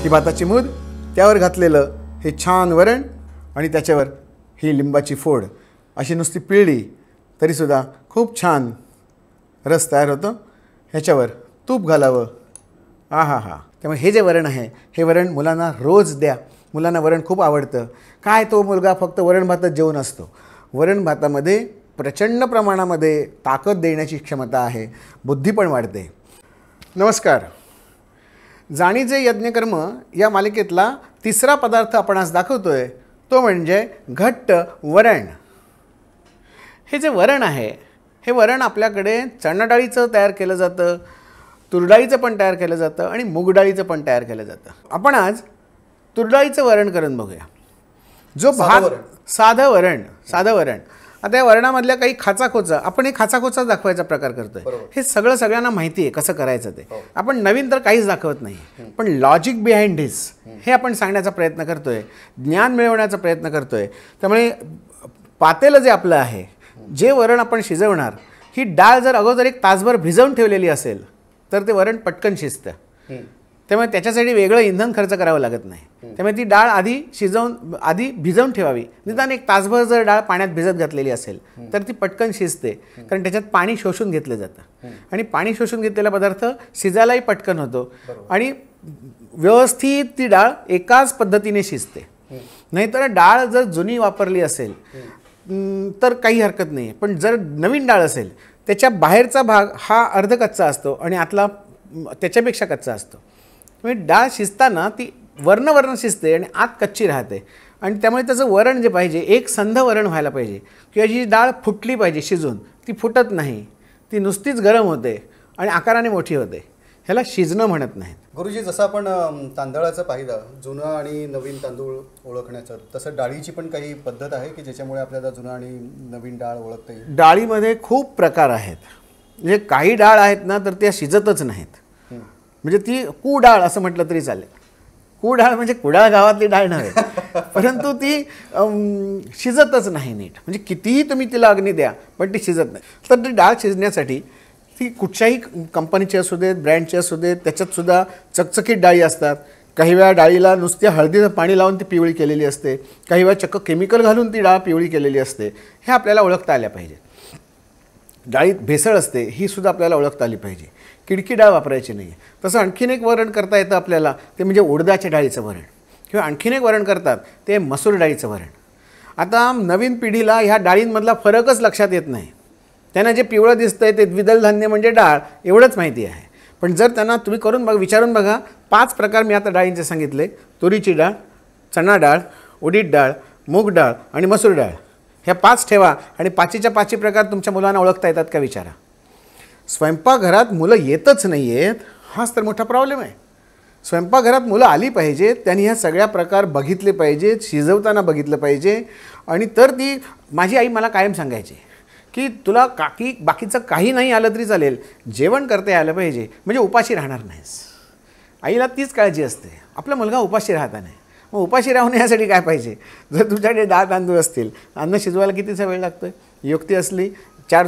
ही भाताची मूद त्यावर घातलेलं हे छान वरण आणि त्याच्यावर ही लिंबाची फोड अशी नुसती पिळली तरीसुद्धा खूप छान रस तयार होतो ह्याच्यावर तूप घालावं आ हा हा त्यामुळे हे जे वरण आहे हे वरण मुलांना रोज द्या मुलांना वरण खूप आवडतं काय तो मुलगा फक्त वरण भातच जेवण असतो वरण भातामध्ये प्रचंड प्रमाणामध्ये ताकद देण्याची क्षमता आहे बुद्धी पण वाढते नमस्कार जाणीजे यज्ञकर्म या मालिकेतला तिसरा पदार्थ आपण आज दाखवतोय तो म्हणजे घट्ट वरण हे जे वरण आहे हे वरण आपल्याकडे चणाडाळीचं तयार केलं जातं तुरडाळीचं पण तयार केलं जातं आणि मूगडाळीचं पण तयार केलं जातं आपण आज तुरडाळीचं वरण करून बघूया जो भाग साधं वरण साधं वरण आता या वर्णामधल्या काही खाचाखोचा आपण हे खाचाखोचा दाखवायचा प्रकार करतोय हे सगळं सगळ्यांना माहिती आहे कसं करायचं ते हो. आपण नवीन तर काहीच दाखवत नाही पण लॉजिक बिहाइंड हिस हे आपण सांगण्याचा प्रयत्न करतोय ज्ञान मिळवण्याचा प्रयत्न करतोय त्यामुळे पातेलं जे आपलं आहे जे वरण आपण शिजवणार ही डाळ जर अगोदर एक तासभर भिजवून ठेवलेली असेल तर ते वरण पटकन शिजतं त्यामुळे त्याच्यासाठी वेगळं इंधन खर्च करावं लागत नाही त्यामुळे ती डाळ आधी शिजवून आधी भिजवून ठेवावी निदान एक तासभर जर डाळ पाण्यात भिजत घातलेली असेल तर ती पटकन शिजते कारण त्याच्यात पाणी शोषून घेतलं जातं आणि पाणी शोषून घेतलेला पदार्थ शिजायलाही पटकन होतो आणि व्यवस्थित ती डाळ एकाच पद्धतीने शिजते नाहीतर डाळ जर जुनी वापरली असेल तर काही हरकत नाही पण जर नवीन डाळ असेल त्याच्या बाहेरचा भाग हा अर्ध कच्चा असतो आणि आतला त्याच्यापेक्षा कच्चा असतो म्हणजे डाळ शिजताना ती वर्ण वर्ण शिजते आणि आत कच्ची राहते आणि त्यामुळे त्याचं वरण जे पाहिजे एक संध वरण व्हायला पाहिजे किंवा जी डाळ फुटली पाहिजे शिजून ती फुटत नाही ती नुसतीच गरम होते आणि आकाराने मोठी होते ह्याला शिजणं म्हणत नाहीत गुरुजी जसं आपण तांदळाचं पाहिलं जुनं आणि नवीन तांदूळ ओळखण्याचं तसं डाळीची पण काही पद्धत आहे की ज्याच्यामुळे आपल्याला जुनं आणि नवीन डाळ ओळखता येईल डाळीमध्ये खूप प्रकार आहेत म्हणजे काही डाळ आहेत ना तर त्या शिजतच नाहीत म्हणजे ती कुडाळ असं म्हटलं तरी चालेल कुडाळ म्हणजे कुडाळ गावातली डाळ नव्हे परंतु ती शिजतच नाही नीट म्हणजे कितीही तुम्ही तिला अग्नी द्या पण ती शिजत नाही तर ती डाळ शिजण्यासाठी ती कुठच्याही कंपनीची असू देत ब्रँडची असू देत त्याच्यातसुद्धा चकचकीत डाळी असतात काही वेळा डाळीला नुसते हळदीचं पाणी लावून ती पिवळी केलेली असते काही वेळा चक्क केमिकल घालून ती डाळ पिवळी केलेली असते हे आपल्याला ओळखता आल्या पाहिजे डाळीत भेसळ असते ही सुद्धा आपल्याला ओळखता आली पाहिजे किडकी डाळ वापरायची नाही आहे तसं आणखीन एक वरण करता येतं आपल्याला ते म्हणजे उडदाच्या डाळीचं वरण किंवा आणखीन एक वरण करतात ते मसूर डाळीचं वरण आता नवीन पिढीला ह्या डाळींमधला फरकच लक्षात येत नाही त्यांना जे पिवळं दिसतं आहे ते द्विदल धान्य म्हणजे डाळ एवढंच माहिती आहे पण जर त्यांना तुम्ही करून बघा विचारून बघा पाच प्रकार मी आता डाळींचे सांगितले तुरीची डाळ चणा डाळ उडीद डाळ मूग डाळ आणि मसूर डाळ ह्या पाच ठेवा आणि पाचीच्या पाचही प्रकार तुमच्या मुलांना ओळखता येतात का विचारा स्वयंपाकघरात मुलं येतच नाही आहेत हाच तर मोठा प्रॉब्लेम आहे स्वयंपाकघरात मुलं आली पाहिजेत त्यांनी ह्या सगळ्या प्रकार बघितले पाहिजेत शिजवताना बघितलं पाहिजे आणि तर ती माझी आई मला कायम सांगायची की तुला काकी बाकीचं काही नाही आलं तरी चालेल जेवण करता आलं पाहिजे म्हणजे उपाशी राहणार नाहीस आईला तीच काळजी असते आपला मुलगा उपाशी राहता नाही मग उपाशी राहून यासाठी काय पाहिजे जर तुझ्याकडे दहा तांदूळ असतील अन्न शिजवायला कितीचा वेळ लागतो आहे युक्ती असली चार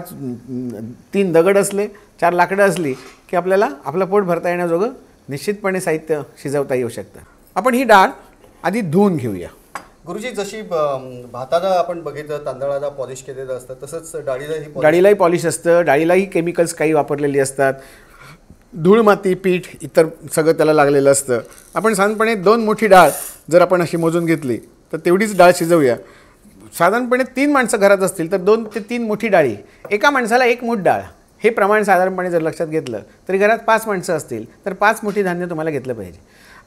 तीन दगड असले चार लाकडं असली की आपल्याला आपलं पोट भरता येण्याजोगं निश्चितपणे साहित्य शिजवता येऊ शकतं आपण ही डाळ आधी धुवून घेऊया गुरुजी जशी भाताला आपण बघितलं तांदळाला पॉलिश केलेलं असतं तसंच डाळीलाही डाळीलाही पॉलिश असतं डाळीलाही केमिकल्स काही वापरलेली असतात धूळ माती पीठ इतर सगळं त्याला लागलेलं असतं आपण साधारणपणे दोन मोठी डाळ जर आपण अशी मोजून घेतली तर तेवढीच डाळ शिजवूया साधारणपणे तीन माणसं घरात असतील तर दोन ते तीन मोठी डाळी एका माणसाला एक मूठ डाळ हे प्रमाण साधारणपणे जर लक्षात घेतलं तरी घरात पाच माणसं असतील तर पाच मोठी धान्य तुम्हाला घेतलं पाहिजे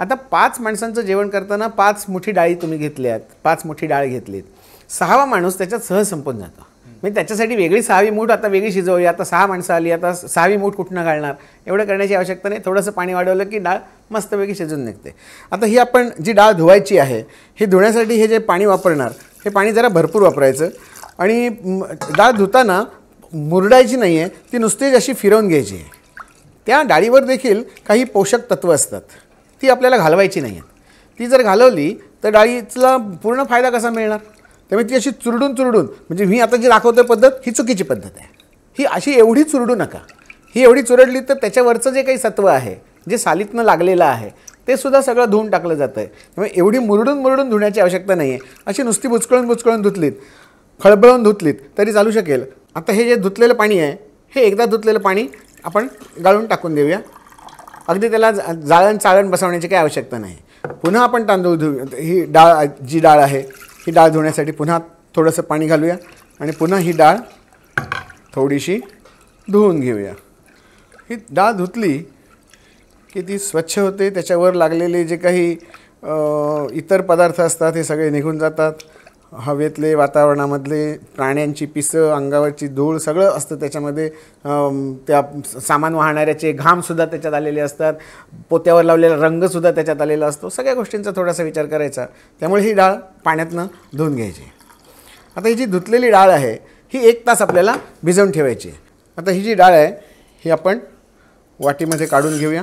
आता पाच माणसांचं जेवण करताना पाच मोठी डाळी तुम्ही घेतल्यात पाच मोठी डाळ घेतलीत सहावा माणूस त्याच्यात सहज संपून जातो म्हणजे त्याच्यासाठी वेगळी सहावी मूठ आता वेगळी शिजवली आता सहा माणसं आली आता सहावी मूठ कुठनं घालणार एवढं करण्याची आवश्यकता नाही थोडंसं पाणी वाढवलं की डाळ मस्तपैकी शिजून निघते आता ही आपण जी डाळ धुवायची आहे हे धुण्यासाठी हे जे पाणी वापरणार हे पाणी जरा भरपूर वापरायचं आणि डाळ धुताना मुरडायची नाही आहे ती नुसतीच अशी फिरवून घ्यायची आहे त्या डाळीवर देखील काही पोषक तत्त्व असतात ती आपल्याला घालवायची नाही आहेत ती जर घालवली तर डाळीचा पूर्ण फायदा कसा मिळणार त्यामुळे ती अशी चुरडून चुरडून म्हणजे मी आता जी दाखवते पद्धत ही चुकीची पद्धत आहे ही अशी एवढी चुरडू नका ही एवढी चुरडली तर त्याच्यावरचं जे काही सत्व आहे जे सालीतनं लागलेलं आहे ते सुद्धा सगळं धुवून टाकलं जातं आहे त्यामुळे एवढी मुरडून मुरडून धुण्याची आवश्यकता नाही आहे अशी नुसती बुचकळून बुचकळून धुतलीत खळबळून धुतलीत तरी चालू शकेल आता हे जे धुतलेलं पाणी आहे हे एकदा धुतलेलं पाणी आपण गाळून टाकून देऊया अगदी त्याला जाळण चाळण बसवण्याची काही आवश्यकता नाही पुन्हा आपण तांदूळ धु ही डाळ जी डाळ आहे ही डाळ धुण्यासाठी पुन्हा थोडंसं पाणी घालूया आणि पुन्हा ही डाळ थोडीशी धुवून घेऊया ही डाळ धुतली की ती स्वच्छ होते त्याच्यावर लागलेले जे काही इतर पदार्थ असतात हे सगळे निघून जातात हवेतले वातावरणामधले प्राण्यांची पिसं अंगावरची धूळ सगळं असतं त्याच्यामध्ये त्या सामान वाहणाऱ्याचे घामसुद्धा त्याच्यात आलेले असतात पोत्यावर लावलेला रंगसुद्धा त्याच्यात आलेला असतो सगळ्या गोष्टींचा थोडासा विचार करायचा त्यामुळे ही डाळ पाण्यातनं धुवून घ्यायची आता ही जी धुतलेली डाळ आहे ही एक तास आपल्याला भिजवून ठेवायची आता ही जी डाळ आहे ही आपण वाटीमध्ये काढून घेऊया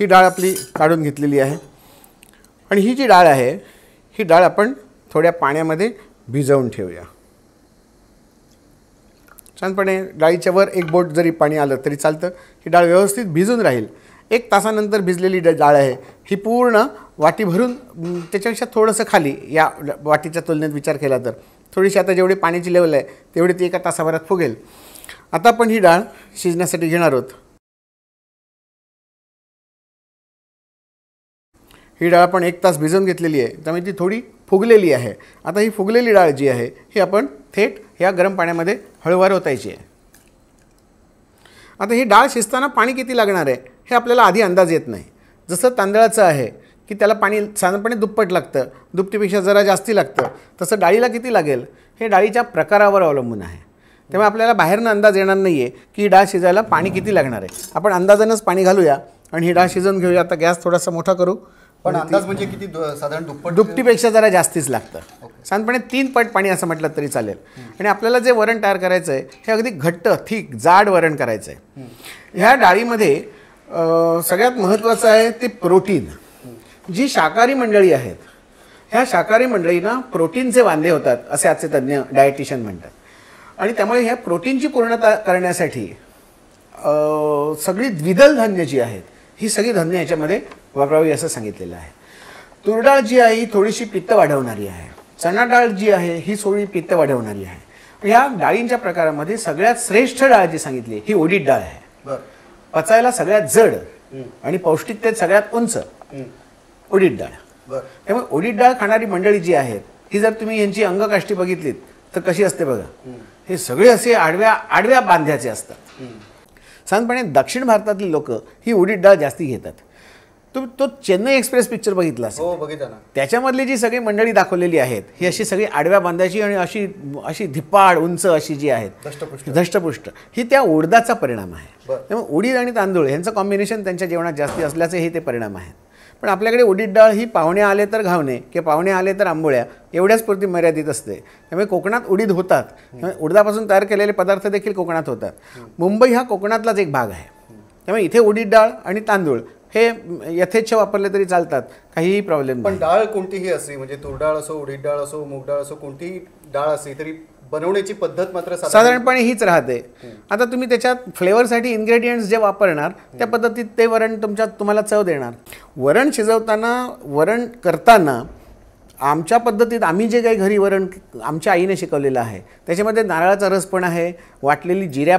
ही डाळ आपली काढून घेतलेली आहे आणि ही जी डाळ आहे ही डाळ आपण थोड्या पाण्यामध्ये भिजवून ठेवूया छानपणे डाळीच्या वर एक बोट जरी पाणी आलं तरी चालतं ही डाळ व्यवस्थित भिजून राहील एक तासानंतर भिजलेली डाळ आहे ही पूर्ण वाटी भरून त्याच्यापेक्षा थोडंसं खाली या वाटीच्या तुलनेत विचार केला तर थोडीशी आता जेवढी पाण्याची लेवल आहे तेवढी ती एका तासाभरात फुगेल आता आपण ही डाळ शिजण्यासाठी घेणार आहोत ही डाळ आपण एक तास भिजवून घेतलेली आहे त्यामुळे ती थोडी फुगलेली आहे आता ही फुगलेली डाळ जी आहे ही आपण थेट या गरम पाण्यामध्ये हळूवार ओतायची आहे आता ही डाळ शिजताना पाणी किती लागणार आहे हे आपल्याला आधी अंदाज येत नाही जसं तांदळाचं आहे की त्याला पाणी साधारणपणे दुप्पट लागतं दुपटीपेक्षा जरा जास्ती लागतं तसं डाळीला किती लागेल हे डाळीच्या प्रकारावर अवलंबून आहे त्यामुळे आपल्याला बाहेरनं अंदाज येणार नाही आहे की ही डाळ शिजायला पाणी किती लागणार आहे आपण अंदाजानंच पाणी घालूया आणि ही डाळ शिजवून घेऊया आता गॅस थोडासा मोठा करू पण म्हणजे अंदाज म्हणजे किती साधारण दुप्पट दुपटीपेक्षा जरा जास्तीच लागतं साधारणपणे तीन पट पाणी असं म्हटलं तरी चालेल आणि आपल्याला जे वरण तयार करायचं आहे हे अगदी घट्ट थिक जाड वरण करायचं आहे ह्या डाळीमध्ये सगळ्यात महत्त्वाचं आहे ते प्रोटीन जी शाकाहारी मंडळी आहेत ह्या शाकाहारी मंडळींना प्रोटीनचे वांदे होतात असे आजचे तज्ज्ञ डायटिशियन म्हणतात आणि त्यामुळे ह्या प्रोटीनची पूर्णता करण्यासाठी सगळी द्विदल धान्य जी आहेत ही सगळी धन्य याच्यामध्ये वापरावी असं सांगितलेलं आहे तुरडाळ जी आहे ही थोडीशी पित्त वाढवणारी आहे चणा डाळ जी आहे ही थोडी पित्त वाढवणारी आहे या डाळींच्या प्रकारामध्ये सगळ्यात श्रेष्ठ डाळ जी सांगितली ही ओडीत डाळ आहे पचायला सगळ्यात जड आणि पौष्टिकतेत सगळ्यात उंच ओडीत डाळ त्यामुळे ओडीत डाळ खाणारी मंडळी जी आहेत ही जर तुम्ही यांची अंगकाष्टी बघितलीत तर कशी असते बघा हे सगळे असे आडव्या आडव्या बांध्याचे असतात साधारणपणे दक्षिण भारतातली लोक ही उडीद डाळ जास्ती घेतात तो तो चेन्नई एक्सप्रेस पिक्चर बघितला हो बघितला ना त्याच्यामधली जी सगळी मंडळी दाखवलेली आहेत ही अशी सगळी आडव्या बांधाची आणि अशी अशी धिप्पाड उंच अशी जी आहेत धष्टपुष्ट ही त्या उडदाचा परिणाम आहे त्यामुळे उडीद आणि तांदूळ यांचं कॉम्बिनेशन त्यांच्या जेवणात जास्ती असल्याचे हे ते परिणाम आहेत पण आपल्याकडे उडीद डाळ ही पाहुणे आले तर घावणे किंवा पाहुणे आले तर आंबोळ्या एवढ्याच पुरती मर्यादित असते त्यामुळे कोकणात उडीद होतात उडदापासून तयार केलेले पदार्थ देखील कोकणात होतात मुंबई हा कोकणातलाच एक भाग आहे त्यामुळे इथे उडीद डाळ आणि तांदूळ हे यथेच्छ वापरले तरी चालतात काहीही प्रॉब्लेम पण डाळ कोणतीही असे म्हणजे तूरडाळ असो उडीद डाळ असो मूग असो कोणतीही डाळ असली तरी बनवण्याची पद्धत मात्र साधारणपणे हीच राहते आता तुम्ही त्याच्यात फ्लेवरसाठी इन्ग्रेडियंट्स जे वापरणार त्या पद्धतीत ते वरण तुमच्या तुम्हाला चव देणार वरण शिजवताना वरण करताना आमच्या पद्धतीत आम्ही जे काही घरी वरण आमच्या आईने शिकवलेलं आहे त्याच्यामध्ये नारळाचा रस पण आहे वाटलेली जिऱ्या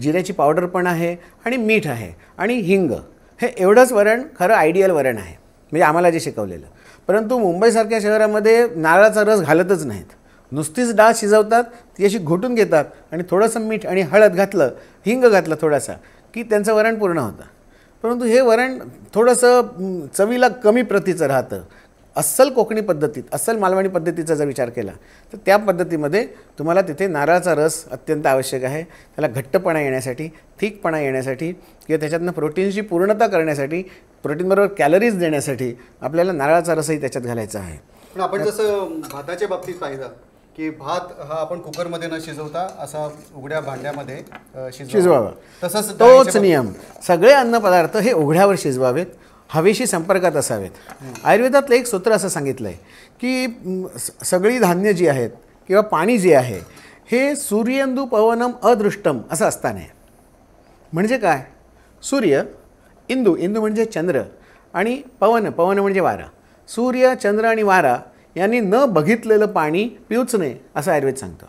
जिऱ्याची पावडर पण आहे आणि मीठ आहे आणि हिंग हे एवढंच वरण खरं आयडियल वरण आहे म्हणजे आम्हाला जे शिकवलेलं परंतु मुंबईसारख्या शहरामध्ये नारळाचा रस घालतच नाहीत नुसतीच डाळ शिजवतात ती अशी घोटून घेतात आणि थोडंसं मीठ आणि हळद घातलं हिंग घातलं थोडासा की त्यांचं वरण पूर्ण होतं परंतु हे वरण थोडंसं चवीला कमी प्रतीचं राहतं अस्सल कोकणी पद्धतीत अस्सल मालवणी पद्धतीचा जर विचार केला तर त्या पद्धतीमध्ये तुम्हाला तिथे नारळाचा रस अत्यंत आवश्यक आहे त्याला घट्टपणा येण्यासाठी थिकपणा येण्यासाठी किंवा त्याच्यातनं प्रोटीनची पूर्णता करण्यासाठी प्रोटीनबरोबर कॅलरीज देण्यासाठी आपल्याला नारळाचा रसही त्याच्यात घालायचा आहे आपण जसं भाताच्या बाबतीत पाहिलं की भात हा आपण कुकरमध्ये न शिजवता असा उघड्या भांड्यामध्ये शिजवावा तसंच तोच नियम सगळे अन्नपदार्थ हे उघड्यावर शिजवावेत हवेशी संपर्कात असावेत आयुर्वेदातलं एक सूत्र असं सांगितलं आहे की सगळी धान्य जी आहेत किंवा पाणी जे आहे हे सूर्यंदू पवनम अदृष्टम असं असताना म्हणजे काय सूर्य इंदू इंदू म्हणजे चंद्र आणि पवन पवन म्हणजे वारा सूर्य चंद्र आणि वारा यांनी न बघितलेलं पाणी पिऊच नये असं आयुर्वेद सांगतं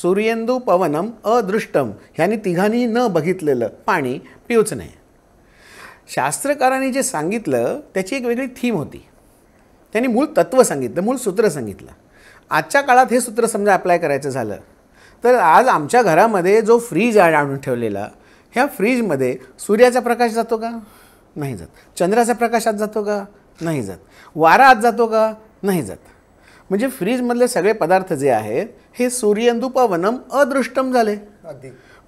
सूर्येंदू पवनम अदृष्टम ह्यांनी तिघांनी न बघितलेलं पाणी पिऊच नये शास्त्रकारांनी जे सांगितलं त्याची एक वेगळी थीम होती त्यांनी मूळ तत्त्व सांगितलं मूळ सूत्र सांगितलं आजच्या काळात हे सूत्र समजा अप्लाय करायचं झालं तर आज आमच्या घरामध्ये जो फ्रीज आणून ठेवलेला ह्या फ्रीजमध्ये सूर्याचा प्रकाश जातो का नाही जात चंद्राचा प्रकाश आत जातो का नाही जात वारा आत जातो का नाही जात म्हणजे फ्रीजमधले सगळे पदार्थ जे आहेत हे सूर्यंदुपवनम अदृष्टम झाले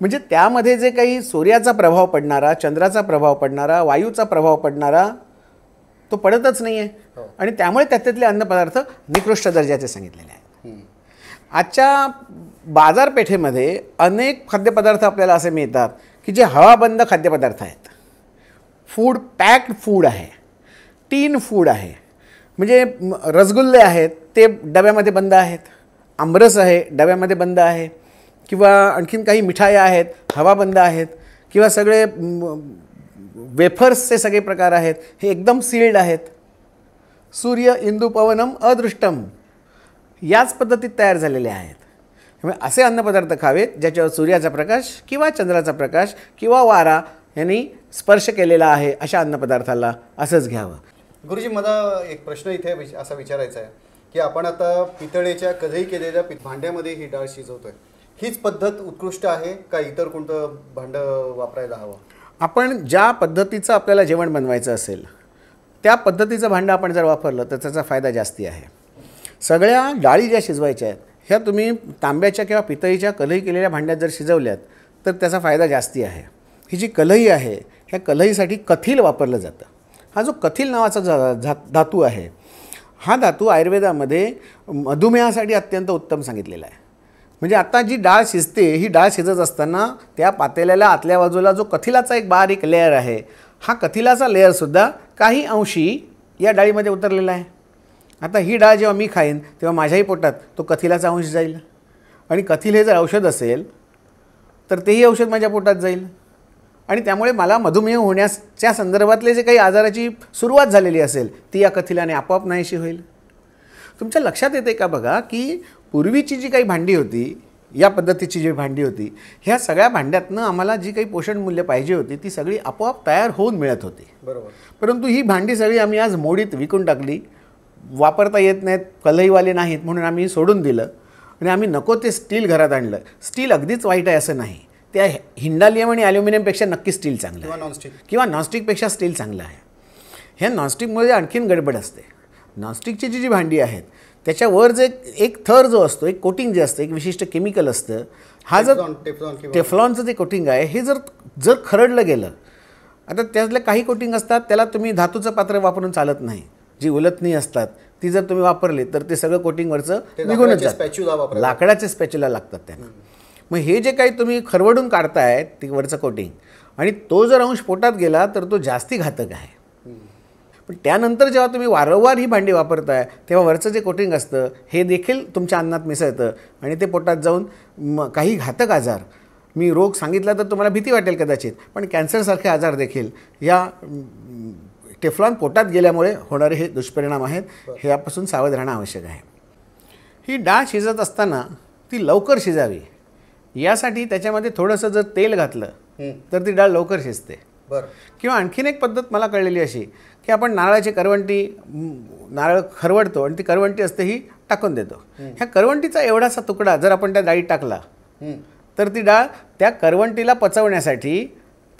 म्हणजे त्यामध्ये जे काही सूर्याचा प्रभाव पडणारा चंद्राचा प्रभाव पडणारा वायूचा प्रभाव पडणारा तो पडतच नाही आहे हो. आणि त्यामुळे त्यातले अन्नपदार्थ निकृष्ट दर्जाचे सांगितलेले आहेत आजच्या बाजारपेठेमध्ये अनेक खाद्यपदार्थ आपल्याला असे मिळतात की जे हवाबंद खाद्यपदार्थ आहेत फूड पॅक्ड फूड आहे टीन फूड आहे म्हणजे रसगुल्ले आहेत ते डब्यामध्ये बंद आहेत आमरस आहे डब्यामध्ये बंद आहे किंवा आणखीन काही मिठाया आहेत हवा बंद आहेत किंवा सगळे वेफर्सचे सगळे प्रकार आहेत हे एकदम सील्ड आहेत सूर्य इंदू पवनम अदृष्टम याच पद्धतीत तयार झालेले आहेत त्यामुळे असे अन्नपदार्थ खावेत ज्याच्यावर सूर्याचा प्रकाश किंवा चंद्राचा प्रकाश किंवा वारा यांनी स्पर्श केलेला आहे अशा अन्नपदार्थाला असंच घ्यावं गुरुजी मला एक प्रश्न इथे विच असा विचारायचा आहे की आपण आता पितळेच्या कलही केलेल्या भांड्यामध्ये ही डाळ शिजवतोय हीच पद्धत उत्कृष्ट आहे का इतर कोणतं भांडं वापरायला हवं आपण ज्या पद्धतीचं आपल्याला जेवण बनवायचं असेल त्या पद्धतीचं भांडं आपण जर वापरलं तर त्याचा फायदा जास्ती आहे सगळ्या डाळी ज्या शिजवायच्या आहेत ह्या तुम्ही तांब्याच्या किंवा पितळीच्या कलही केलेल्या भांड्यात जर शिजवल्यात तर त्याचा फायदा जास्ती आहे ही जी कलही आहे ह्या कलहीसाठी कथील वापरलं जातं हा जो कथिल नावाचा झा धातू आहे हा धातू आयुर्वेदामध्ये मधुमेहासाठी अत्यंत उत्तम सांगितलेला आहे म्हणजे आता जी डाळ शिजते ही डाळ शिजत असताना त्या पातेल्याला आतल्या बाजूला जो कथिलाचा एक बारीक लेअर आहे हा कथिलाचा लेअरसुद्धा काही अंशी या डाळीमध्ये उतरलेला आहे आता ही डाळ जेव्हा मी खाईन तेव्हा माझ्याही पोटात तो कथिलाचा अंश जाईल आणि कथिल हे जर औषध असेल तर तेही औषध माझ्या पोटात जाईल आणि त्यामुळे मला मधुमेह होण्याच्या संदर्भातले जे काही आजाराची सुरुवात झालेली असेल ती या कथिलाने आपोआप नाहीशी होईल तुमच्या लक्षात येते का बघा की पूर्वीची जी काही भांडी होती या पद्धतीची जी भांडी होती ह्या सगळ्या भांड्यातनं आम्हाला जी काही पोषण मूल्य पाहिजे होती ती सगळी आपोआप तयार होऊन मिळत होती बरोबर परंतु ही भांडी सगळी आम्ही आज मोडीत विकून टाकली वापरता येत नाहीत कलईवाले नाहीत म्हणून आम्ही सोडून दिलं आणि आम्ही नको ते स्टील घरात आणलं स्टील अगदीच वाईट आहे असं नाही त्या हिंडालियम आणि ॲल्युमिनियमपेक्षा नक्की स्टील चांगलं किंवा नॉनस्टिक किंवा नॉनस्टिकपेक्षा स्टील चांगलं आहे ह्या नॉनस्टिकमध्ये आणखीन गडबड असते नॉनस्टिकची जी जी भांडी आहेत त्याच्यावर जे एक थर जो असतो एक कोटिंग जे असतं एक विशिष्ट केमिकल असतं हा जर टेफ्लॉनचं जे कोटिंग आहे हे जर जर खरडलं गेलं आता त्यातलं काही कोटिंग असतात त्याला तुम्ही धातूचं पात्र वापरून चालत नाही जी उलतनी असतात ती जर तुम्ही वापरली तर ते सगळं कोटिंगवरचं निघूनच जातं लाकडाचे स्पॅच्युला लागतात त्यांना मग हे जे काही तुम्ही खरवडून काढताय ती वरचं कोटिंग आणि तो जर अंश पोटात गेला तर तो जास्ती घातक आहे पण त्यानंतर जेव्हा तुम्ही वारंवार ही भांडी वापरताय तेव्हा वरचं जे कोटिंग असतं हे देखील तुमच्या अन्नात मिसळतं आणि ते पोटात जाऊन काही घातक आजार मी रोग सांगितला तर तुम्हाला भीती वाटेल कदाचित पण कॅन्सरसारखे आजार देखील या टेफ्लॉन पोटात गेल्यामुळे होणारे हे दुष्परिणाम आहेत ह्यापासून सावध राहणं आवश्यक आहे ही डाळ शिजत असताना ती लवकर शिजावी यासाठी त्याच्यामध्ये थोडंसं जर तेल घातलं तर ती डाळ लवकर शिजते बरं किंवा आणखीन एक पद्धत मला कळलेली अशी की आपण नारळाची करवंटी नारळ खरवडतो आणि ती करवंटी असते ही टाकून देतो ह्या करवंटीचा एवढासा तुकडा जर आपण त्या डाळीत टाकला तर ती डाळ त्या करवंटीला पचवण्यासाठी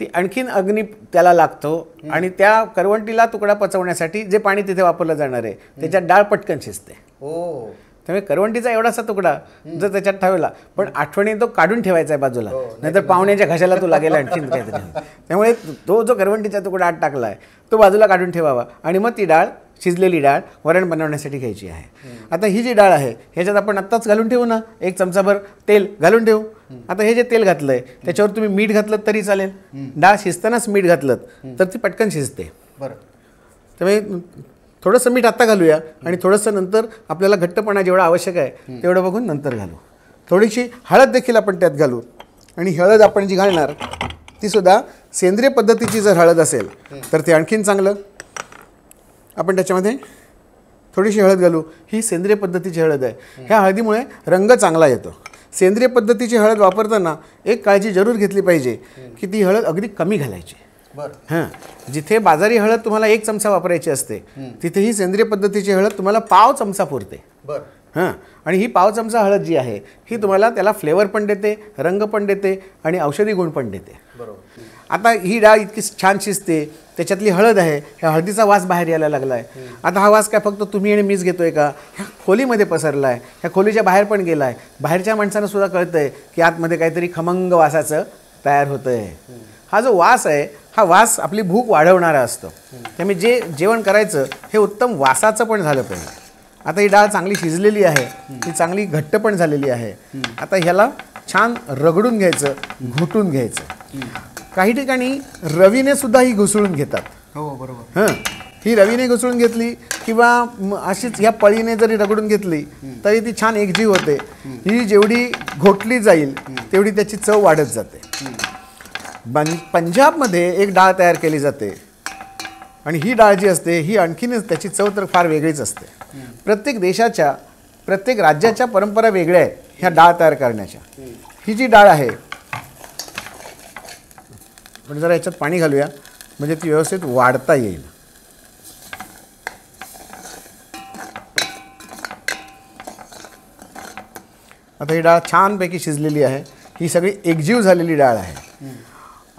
ती आणखीन अग्नी त्याला लागतो आणि त्या करवंटीला तुकडा पचवण्यासाठी जे पाणी तिथे वापरलं जाणार आहे त्याच्यात डाळ पटकन शिजते हो त्यामुळे करवंटीचा एवढासा तुकडा जर त्याच्यात ठेवला पण आठवणी तो काढून ठेवायचा आहे बाजूला हो, नाहीतर पाहुण्याच्या घशाला तो लागेल आणखीन काहीतरी त्यामुळे तो जो करवंटीचा तुकडा आत टाकला आहे तो बाजूला काढून ठेवावा आणि मग ती डाळ शिजलेली डाळ वरण बनवण्यासाठी घ्यायची आहे आता ही जी डाळ आहे ह्याच्यात आपण आत्ताच घालून ठेवू ना एक चमचाभर तेल घालून ठेवू आता हे जे तेल घातलं आहे त्याच्यावर तुम्ही मीठ घातलं तरी चालेल डाळ शिजतानाच मीठ घातलं तर ती पटकन शिजते बरं त्यामुळे थोडंसं मीठ आत्ता घालूया आणि थोडंसं नंतर आपल्याला घट्टपणा जेवढा आवश्यक आहे तेवढं बघून नंतर घालू थोडीशी हळद देखील आपण त्यात घालू आणि हळद आपण जी घालणार तीसुद्धा सेंद्रिय पद्धतीची जर हळद असेल तर ते आणखीन चांगलं आपण त्याच्यामध्ये थोडीशी हळद घालू ही सेंद्रिय पद्धतीची हळद आहे ह्या हळदीमुळे रंग चांगला येतो सेंद्रिय पद्धतीची हळद वापरताना एक काळजी जरूर घेतली पाहिजे की ती हळद अगदी कमी घालायची हां जिथे बाजारी हळद तुम्हाला एक चमचा वापरायची असते तिथे ही सेंद्रिय पद्धतीची हळद तुम्हाला पाव चमचा पुरते हां आणि ही पाव चमचा हळद जी आहे ही तुम्हाला त्याला फ्लेवर पण देते रंग पण देते आणि औषधी गुण पण देते बरोबर आता ही डाळ इतकी छान शिजते त्याच्यातली हळद आहे ह्या हळदीचा वास बाहेर यायला लागला आहे आता हा वास काय फक्त तुम्ही आणि मीच घेतोय का ह्या खोलीमध्ये पसरला आहे ह्या खोलीच्या बाहेर पण गेला आहे बाहेरच्या माणसांना सुद्धा कळतंय की आतमध्ये काहीतरी खमंग वासाचं तयार होतं हा जो वास आहे हा वास आपली भूक वाढवणारा असतो त्यामुळे जे जेवण करायचं हे उत्तम वासाचं पण झालं पाहिजे आता ही डाळ चांगली शिजलेली आहे ती चांगली घट्ट पण झालेली आहे आता ह्याला छान रगडून घ्यायचं घोटून घ्यायचं काही ठिकाणी रवीने सुद्धा ही घुसळून घेतात हो बरोबर हां ही रवीने घुसळून घेतली किंवा अशीच ह्या पळीने जरी रगडून घेतली तरी ती छान एकजीव होते ही जेवढी घोटली जाईल तेवढी त्याची चव वाढत जाते बं पंजाबमध्ये एक डाळ तयार केली जाते आणि ही डाळ जी असते ही आणखीनच त्याची चव तर फार वेगळीच असते प्रत्येक देशाच्या प्रत्येक राज्याच्या परंपरा वेगळ्या आहेत ह्या डाळ तयार करण्याच्या ही जी डाळ आहे पण जरा याच्यात पाणी घालूया म्हणजे ती व्यवस्थित वाढता येईल आता ही डाळ छानपैकी शिजलेली आहे ही सगळी एकजीव झालेली डाळ आहे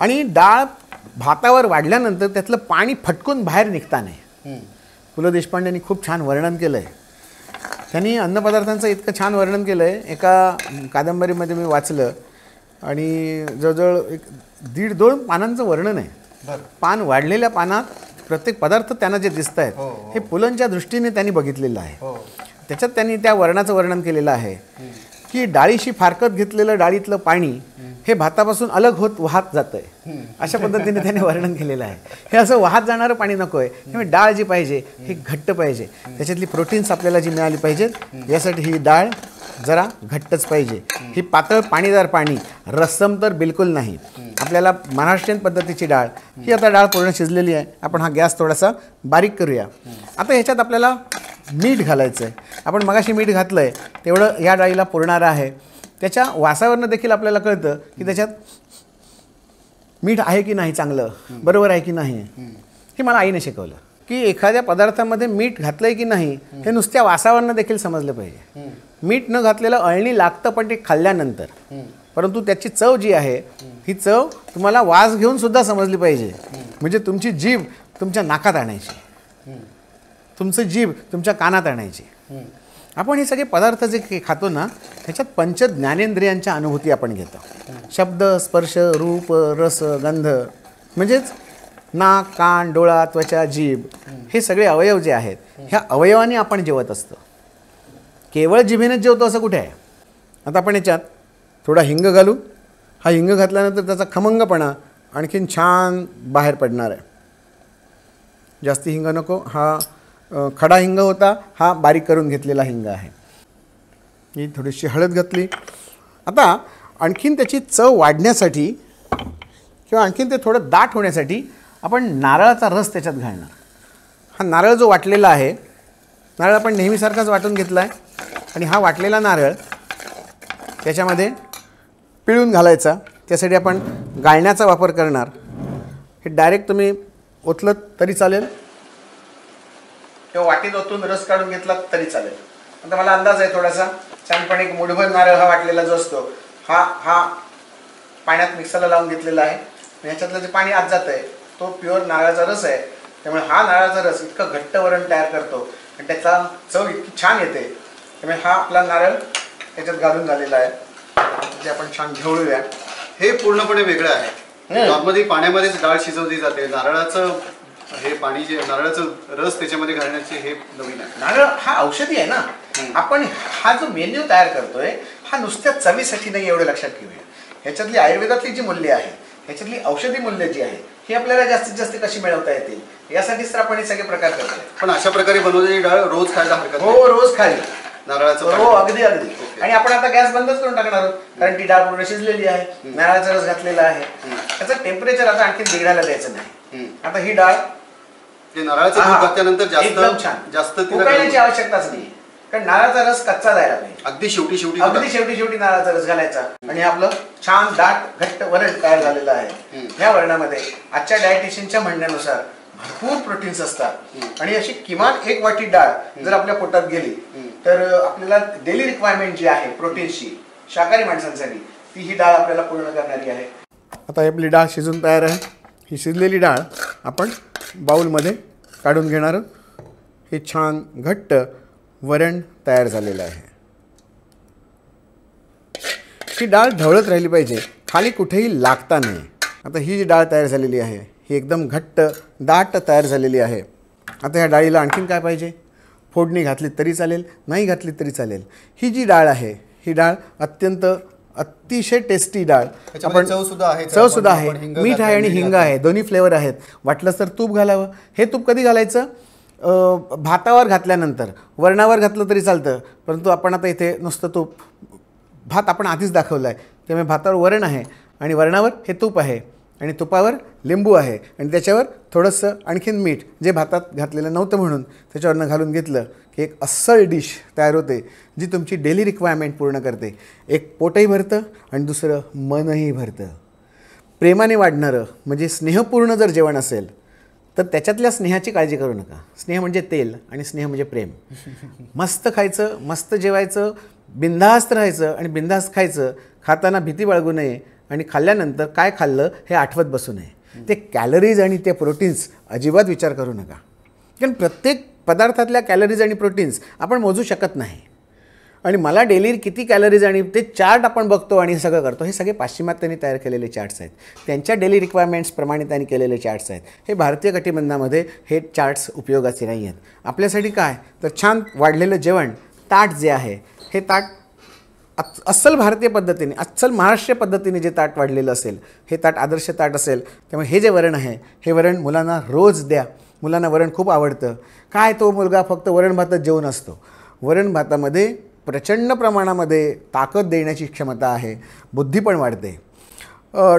आणि डाळ भातावर वाढल्यानंतर त्यातलं पाणी फटकून बाहेर निघता नाही पु ल देशपांडेंनी खूप छान वर्णन केलं आहे त्यांनी अन्नपदार्थांचं इतकं छान वर्णन केलं आहे एका कादंबरीमध्ये मी वाचलं आणि जवळजवळ एक दीड दोन पानांचं वर्णन आहे पान वाढलेल्या पानात प्रत्येक पदार्थ त्यांना जे दिसत आहेत हो, हो. हे पुलंच्या दृष्टीने त्यांनी बघितलेलं आहे हो. त्याच्यात त्यांनी त्या वर्णाचं वर्णन केलेलं आहे की डाळीशी फारकत घेतलेलं डाळीतलं पाणी हे भातापासून अलग होत वाहत जातंय अशा पद्धतीने त्याने वर्णन केलेलं आहे हे असं वाहत जाणारं पाणी नको आहे म्हणजे डाळ जी पाहिजे ही घट्ट पाहिजे त्याच्यातली प्रोटीन्स आपल्याला जी मिळाली पाहिजेत यासाठी ही डाळ जरा घट्टच पाहिजे ही पातळ पाणीदार पाणी रस्सम तर बिलकुल नाही आपल्याला महाराष्ट्रीयन पद्धतीची डाळ ही आता डाळ पूर्ण शिजलेली आहे आपण हा गॅस थोडासा बारीक करूया आता ह्याच्यात आपल्याला मीठ घालायचं आहे आपण मगाशी मीठ घातलं आहे तेवढं या डाळीला पुरणारं आहे त्याच्या वासावरनं देखील आपल्याला कळतं की त्याच्यात मीठ आहे की नाही चांगलं बरोबर आहे की नाही हे मला आईने शिकवलं की एखाद्या पदार्थामध्ये मीठ घातलंय की नाही हे नुसत्या वासावरनं देखील समजलं पाहिजे मीठ न घातलेलं अळणी लागतं पण ते खाल्ल्यानंतर परंतु त्याची चव जी आहे ही चव तुम्हाला वास घेऊन सुद्धा समजली पाहिजे म्हणजे तुमची जीभ तुमच्या नाकात आणायची तुमचं जीभ तुमच्या कानात आणायची आपण हे सगळे पदार्थ जे खातो ना त्याच्यात पंच ज्ञानेंद्रियांच्या अनुभूती आपण घेतो शब्द स्पर्श रूप रस गंध म्हणजेच नाक कान डोळा त्वचा जीभ हे सगळे अवयव जे आहेत ह्या अवयवाने आपण जेवत असतो केवळ जिभेनेच जेवतो असं कुठे आहे आता आपण याच्यात थोडा हिंग घालू हा हिंग घातल्यानंतर त्याचा खमंगपणा आणखीन छान बाहेर पडणार आहे जास्ती हिंग नको हा खडा हिंग होता हा बारीक करून घेतलेला हिंग आहे ही थोडीशी हळद घातली आता आणखीन त्याची चव वाढण्यासाठी किंवा आणखीन ते थोडं दाट होण्यासाठी आपण नारळाचा रस त्याच्यात घालणार हा नारळ जो वाटलेला आहे नारळ आपण नेहमीसारखाच वाटून घेतला आहे आणि हा वाटलेला नारळ त्याच्यामध्ये पिळून घालायचा त्यासाठी आपण गाळण्याचा वापर करणार हे डायरेक्ट तुम्ही ओतलं तरी चालेल किंवा वाटीत ओतून रस काढून घेतला तरी चालेल आता मला अंदाज आहे थोडासा छानपणे एक मुठभर नारळ हा वाटलेला जो असतो हा हा पाण्यात मिक्सरला लावून घेतलेला आहे ह्याच्यातलं जे पाणी आत जात आहे तो प्युअर नारळाचा रस आहे त्यामुळे हा नारळाचा रस इतकं घट्ट वरण तयार करतो आणि त्याचा चव इतकी छान येते त्यामुळे हा आपला नारळ याच्यात घालून झालेला आहे जे आपण छान घेऊया हे पूर्णपणे वेगळं आहे नॉर्मली पाण्यामध्येच डाळ शिजवली जाते नारळाचं हे पाणी जे नारळाचं रस त्याच्यामध्ये घालण्याचे हे नवीन आहे नारळ हा औषधी आहे ना आपण हा जो मेन्यू तयार करतोय हा नुसत्या चवीसाठी नाही एवढं लक्षात घेऊया ह्याच्यातली आयुर्वेदातली जी मूल्य आहे ह्याच्यातली औषधी मूल्य जी आहे ही आपल्याला जास्तीत जास्त कशी मिळवता येतील यासाठीच तर आपण हे सगळे प्रकार करतोय पण अशा प्रकारे बनवलेली डाळ रोज खायला हरकत हो रोज खाली नारळाचं हो अगदी अगदी आणि आपण आता गॅस बंदच करून टाकणार आहोत कारण ती डाळ पूर्ण शिजलेली आहे नारळाचा रस घातलेला आहे त्याचं टेम्परेचर आता आणखी बिघडायला द्यायचं नाही आता ही डाळ ते नारळाचा दूध घातल्यानंतर जास्त जास्त तिला उकळण्याची आवश्यकताच नाही कारण नारळाचा रस कच्चा जायला नाही अगदी शेवटी शेवटी अगदी शेवटी शेवटी नारळाचा रस घालायचा आणि आपलं छान दाट घट्ट वरण तयार झालेलं आहे ह्या वरणामध्ये आजच्या डायटिशियनच्या म्हणण्यानुसार भरपूर प्रोटीन्स असतात आणि अशी किमान एक वाटी डाळ जर आपल्या पोटात गेली तर आपल्याला डेली रिक्वायरमेंट जी आहे प्रोटीन्सची शाकाहारी माणसांसाठी ती ही डाळ आपल्याला पूर्ण करणारी आहे आता आपली डाळ शिजून तयार आहे ही शिजलेली डाळ आपण बाऊलमध्ये काढून घेणार हे छान घट्ट वरण तयार झालेलं आहे ही डाळ ढवळत राहिली पाहिजे खाली कुठेही लागता नाही आता ही जी डाळ तयार झालेली आहे ही एकदम घट्ट दाट तयार झालेली आहे आता ह्या डाळीला आणखीन काय पाहिजे फोडणी घातली तरी चालेल नाही घातली तरी चालेल ही जी डाळ आहे ही डाळ अत्यंत अतिशय टेस्टी डाळ आपण चव सुद्धा आहे चव सुद्धा आहे मीठ आहे आणि हिंग आहे दोन्ही फ्लेवर आहेत वाटलंच तर तूप घालावं हे तूप कधी घालायचं भातावर घातल्यानंतर वरणावर घातलं तरी चालतं परंतु आपण आता इथे नुसतं तूप भात आपण आधीच दाखवलं आहे त्यामुळे भातावर वरण आहे आणि वरणावर हे तूप आहे आणि तुपावर लिंबू आहे आणि त्याच्यावर थोडंसं आणखीन मीठ जे भातात घातलेलं नव्हतं म्हणून त्याच्यावरनं घालून घेतलं की एक अस्सल डिश तयार होते जी तुमची डेली रिक्वायरमेंट पूर्ण करते एक पोटही भरतं आणि दुसरं मनही भरतं प्रेमाने वाढणारं म्हणजे स्नेहपूर्ण जर जेवण असेल तर त्याच्यातल्या स्नेहाची काळजी करू नका स्नेह म्हणजे तेल आणि स्नेह म्हणजे प्रेम मस्त खायचं मस्त जेवायचं बिनधास्त राहायचं आणि बिनधास्त खायचं खाताना भीती बाळगू नये आणि खाल्ल्यानंतर काय खाल्लं हे आठवत बसू नये ते कॅलरीज आणि ते प्रोटीन्स अजिबात विचार करू नका कारण प्रत्येक पदार्थातल्या कॅलरीज आणि प्रोटीन्स आपण मोजू शकत नाही आणि मला डेली किती कॅलरीज आणि ते चार्ट आपण बघतो आणि सगळं करतो हे सगळे पाश्चिमात तयार केलेले चार्ट्स आहेत त्यांच्या डेली रिक्वायरमेंट्सप्रमाणे त्यांनी केलेले चार्ट्स आहेत हे भारतीय कटिबंधामध्ये हे चार्ट्स उपयोगाचे नाही आहेत आपल्यासाठी काय तर छान वाढलेलं जेवण ताट जे आहे हे ताट अस्सल भारतीय पद्धतीने अस्सल महाराष्ट्रीय पद्धतीने जे ताट वाढलेलं असेल हे ताट आदर्श ताट असेल त्यामुळे हे जे वरण आहे हे वरण मुलांना रोज द्या मुलांना वरण खूप आवडतं काय तो मुलगा फक्त वरण भातात जेवण असतो वरण भातामध्ये प्रचंड प्रमाणामध्ये ताकद देण्याची क्षमता आहे बुद्धी पण वाढते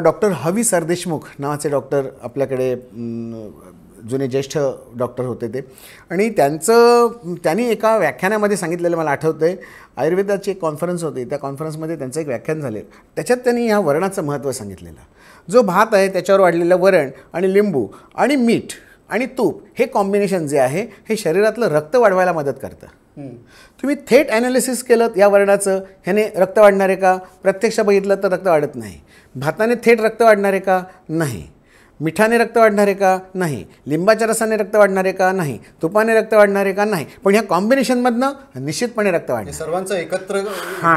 डॉक्टर हवी सरदेशमुख नावाचे डॉक्टर आपल्याकडे जुने ज्येष्ठ डॉक्टर होते ते आणि त्यांचं त्यांनी एका व्याख्यानामध्ये सांगितलेलं मला आठवतं आहे आयुर्वेदाची एक कॉन्फरन्स होती त्या कॉन्फरन्समध्ये त्यांचं एक व्याख्यान झाले त्याच्यात त्यांनी ह्या वरणाचं महत्त्व सांगितलेलं जो भात आहे त्याच्यावर वाढलेलं वरण आणि लिंबू आणि मीठ आणि तूप हे कॉम्बिनेशन जे आहे हे शरीरातलं रक्त वाढवायला मदत करतं तुम्ही थेट ॲनालिसिस केलं या वर्णाचं ह्याने रक्त वाढणार आहे का प्रत्यक्ष बघितलं तर रक्त वाढत नाही भाताने थेट रक्त वाढणार आहे का नाही मिठाने रक्त वाढणार आहे का नाही लिंबाच्या रसाने रक्त वाढणार आहे का नाही तुपाने रक्त वाढणार आहे का नाही पण ह्या कॉम्बिनेशनमधनं निश्चितपणे रक्त वाढणार सर्वांचं एकत्र हा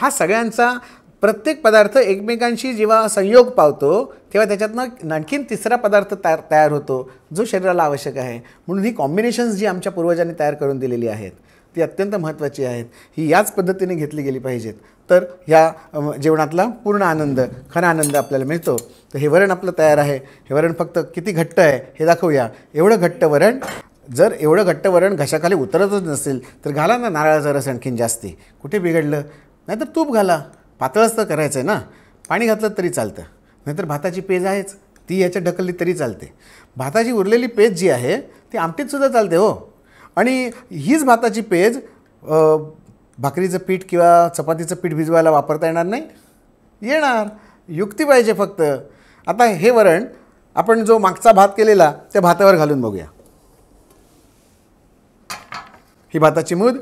हा सगळ्यांचा प्रत्येक पदार्थ एकमेकांशी जेव्हा संयोग पावतो तेव्हा त्याच्यातनं आणखीन तिसरा पदार्थ तयार तयार होतो जो शरीराला आवश्यक आहे म्हणून ही कॉम्बिनेशन्स जी आमच्या पूर्वजांनी तयार करून दिलेली आहेत ती अत्यंत महत्त्वाची आहेत ही याच पद्धतीने घेतली गेली पाहिजेत तर ह्या जेवणातला पूर्ण आनंद खरा आनंद आपल्याला मिळतो तर हे वरण आपलं तयार आहे हे वरण फक्त किती घट्ट आहे हे दाखवूया एवढं घट्ट वरण जर एवढं घट्ट वरण घशाखाली उतरतच नसेल तर घाला ना नारळाचं रस आणखीन जास्ती कुठे बिघडलं नाहीतर तूप घाला पातळच तर करायचं आहे ना पाणी घातलं तरी चालतं नाहीतर भाताची पेज आहेच ती याच्या ढकलली तरी चालते भाताची उरलेली पेज जी आहे ती आमटीतसुद्धा चालते हो आणि हीच भाताची पेज भाकरीचं पीठ किंवा चपातीचं पीठ भिजवायला वापरता येणार नाही येणार युक्ती पाहिजे फक्त आता हे वरण आपण जो मागचा भात केलेला त्या भातावर घालून बघूया ही भाताची मूद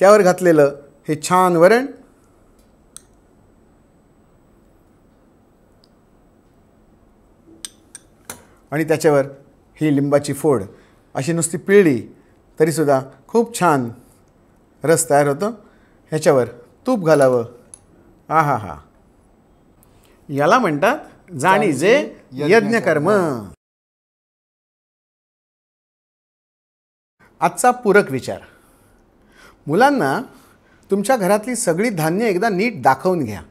त्यावर घातलेलं हे छान वरण आणि त्याच्यावर ही लिंबाची फोड अशी नुसती पिळली तरीसुद्धा खूप छान रस तयार होतो ह्याच्यावर तूप घालावं आ हा हा याला म्हणतात जाणीजे यज्ञकर्म आजचा पूरक विचार मुलांना तुमच्या घरातली सगळी धान्य एकदा नीट दाखवून घ्या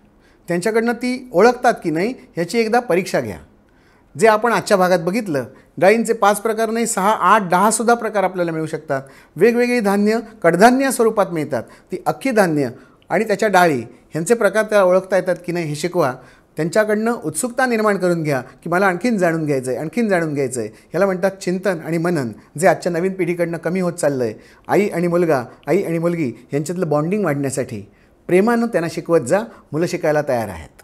त्यांच्याकडनं ती ओळखतात की नाही ह्याची एकदा परीक्षा घ्या जे आपण आजच्या भागात बघितलं डाळींचे पाच प्रकार नाही सहा आठ दहासुद्धा प्रकार आपल्याला मिळू शकतात वेगवेगळी धान्य कडधान्य स्वरूपात मिळतात ती अख्खी धान्य आणि त्याच्या डाळी ह्यांचे प्रकार त्याला ओळखता येतात की नाही हे शिकवा त्यांच्याकडनं उत्सुकता निर्माण करून घ्या की मला आणखीन जाणून घ्यायचं आहे आणखीन जाणून घ्यायचं आहे ह्याला म्हणतात चिंतन आणि मनन जे आजच्या नवीन पिढीकडनं कमी होत चाललं आहे आई आणि मुलगा आई आणि मुलगी यांच्यातलं बॉन्डिंग वाढण्यासाठी प्रेमानं त्यांना शिकवत जा मुलं शिकायला तयार आहेत